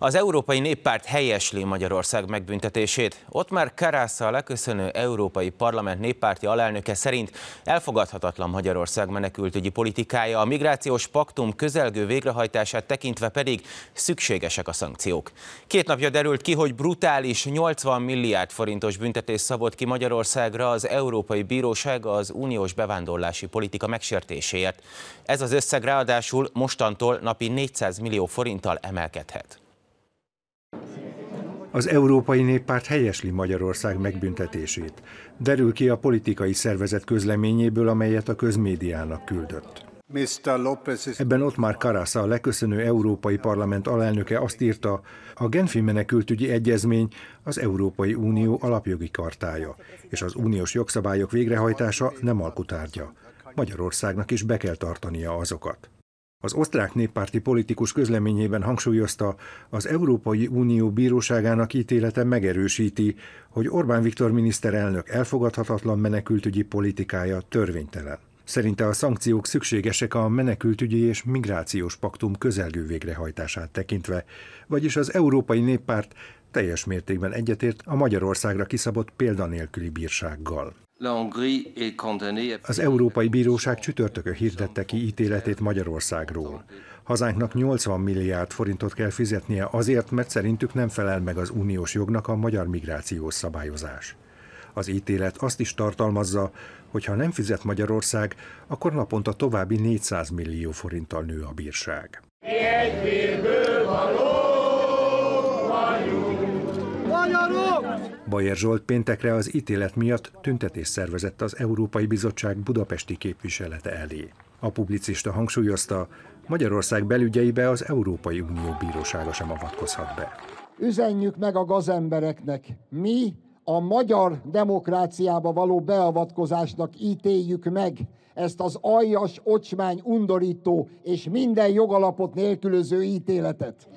Az Európai Néppárt helyesli Magyarország megbüntetését. Ott már Karásza a leköszönő Európai Parlament néppárti alelnöke szerint elfogadhatatlan Magyarország menekültügyi politikája, a migrációs paktum közelgő végrehajtását tekintve pedig szükségesek a szankciók. Két napja derült ki, hogy brutális 80 milliárd forintos büntetés szabott ki Magyarországra az Európai Bíróság az uniós bevándorlási politika megsértéséért. Ez az összeg ráadásul mostantól napi 400 millió forinttal emelkedhet. Az Európai Néppárt helyesli Magyarország megbüntetését. Derül ki a politikai szervezet közleményéből, amelyet a közmédiának küldött. Ebben ott már Karasza, a leköszönő Európai Parlament alelnöke azt írta, a Genfi menekültügyi egyezmény az Európai Unió alapjogi kartája, és az uniós jogszabályok végrehajtása nem alkutárgya. Magyarországnak is be kell tartania azokat. Az osztrák néppárti politikus közleményében hangsúlyozta, az Európai Unió bíróságának ítélete megerősíti, hogy Orbán Viktor miniszterelnök elfogadhatatlan menekültügyi politikája törvénytelen. Szerinte a szankciók szükségesek a menekültügyi és migrációs paktum közelgő végrehajtását tekintve, vagyis az Európai Néppárt teljes mértékben egyetért a Magyarországra kiszabott példanélküli bírsággal. Az Európai Bíróság csütörtökön hirdette ki ítéletét Magyarországról. Hazánknak 80 milliárd forintot kell fizetnie azért, mert szerintük nem felel meg az uniós jognak a magyar migrációs szabályozás. Az ítélet azt is tartalmazza, hogy ha nem fizet Magyarország, akkor naponta további 400 millió forinttal nő a bírság. Egy való Bajer Zsolt péntekre az ítélet miatt tüntetés szervezett az Európai Bizottság budapesti képviselete elé. A publicista hangsúlyozta, Magyarország belügyeibe az Európai Unió bírósága sem avatkozhat be. Üzenjük meg a gazembereknek, mi a magyar demokráciába való beavatkozásnak ítéljük meg ezt az aljas, ocsmány, undorító és minden jogalapot nélkülöző ítéletet.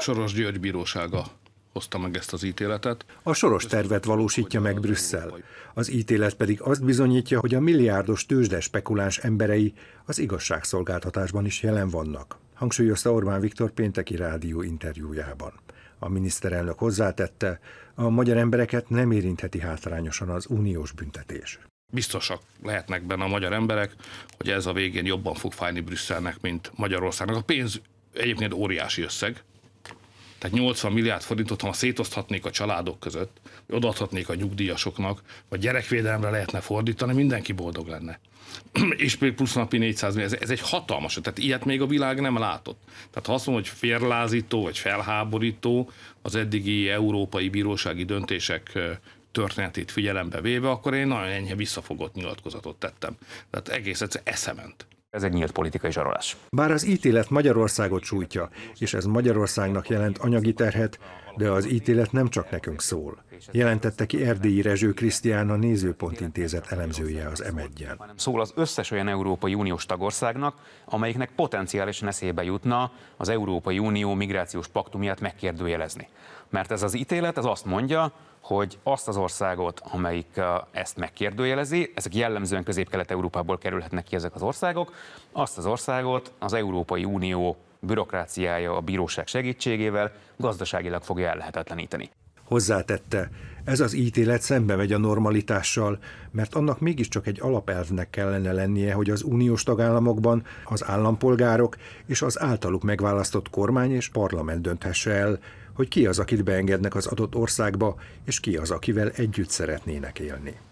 Soros György bírósága hozta meg ezt az ítéletet. A soros tervet valósítja meg Brüsszel. Az ítélet pedig azt bizonyítja, hogy a milliárdos tőzsde spekuláns emberei az igazságszolgáltatásban is jelen vannak, hangsúlyozta Orbán Viktor pénteki rádió interjújában. A miniszterelnök hozzátette, a magyar embereket nem érintheti hátrányosan az uniós büntetés. Biztosak lehetnek benne a magyar emberek, hogy ez a végén jobban fog fájni Brüsszelnek, mint Magyarországnak. A pénz egyébként óriási összeg, tehát 80 milliárd forintot, ha szétoszthatnék a családok között, vagy odaadhatnék a nyugdíjasoknak, vagy gyerekvédelemre lehetne fordítani, mindenki boldog lenne. és plusz napi 400 millió, ez, ez egy hatalmas, tehát ilyet még a világ nem látott. Tehát ha azt mondom, hogy férlázító vagy felháborító az eddigi európai bírósági döntések történetét figyelembe véve, akkor én nagyon enyhe visszafogott nyilatkozatot tettem. Tehát egész egyszer eszement. Ez egy nyílt politikai zsarolás. Bár az ítélet Magyarországot sújtja, és ez Magyarországnak jelent anyagi terhet, de az ítélet nem csak nekünk szól. Jelentette ki Erdélyi Rezső Krisztián, a Nézőpont Intézet elemzője az m Szól az összes olyan Európai Uniós tagországnak, amelyiknek potenciálisan eszébe jutna az Európai Unió migrációs paktumját megkérdőjelezni. Mert ez az ítélet, ez azt mondja, hogy azt az országot, amelyik ezt megkérdőjelezi, ezek jellemzően közép-kelet-európából kerülhetnek ki ezek az országok, azt az országot az Európai Unió bürokráciája a bíróság segítségével gazdaságilag fogja ellehetetleníteni. Hozzátette, ez az ítélet szembe megy a normalitással, mert annak mégiscsak egy alapelvnek kellene lennie, hogy az uniós tagállamokban az állampolgárok és az általuk megválasztott kormány és parlament dönthesse el, hogy ki az, akit beengednek az adott országba, és ki az, akivel együtt szeretnének élni.